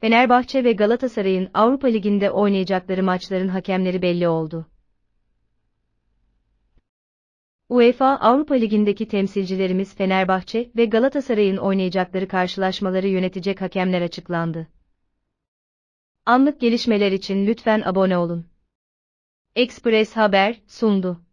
Fenerbahçe ve Galatasaray'ın Avrupa Ligi'nde oynayacakları maçların hakemleri belli oldu. UEFA Avrupa Ligi'ndeki temsilcilerimiz Fenerbahçe ve Galatasaray'ın oynayacakları karşılaşmaları yönetecek hakemler açıklandı. Anlık gelişmeler için lütfen abone olun. Express Haber sundu.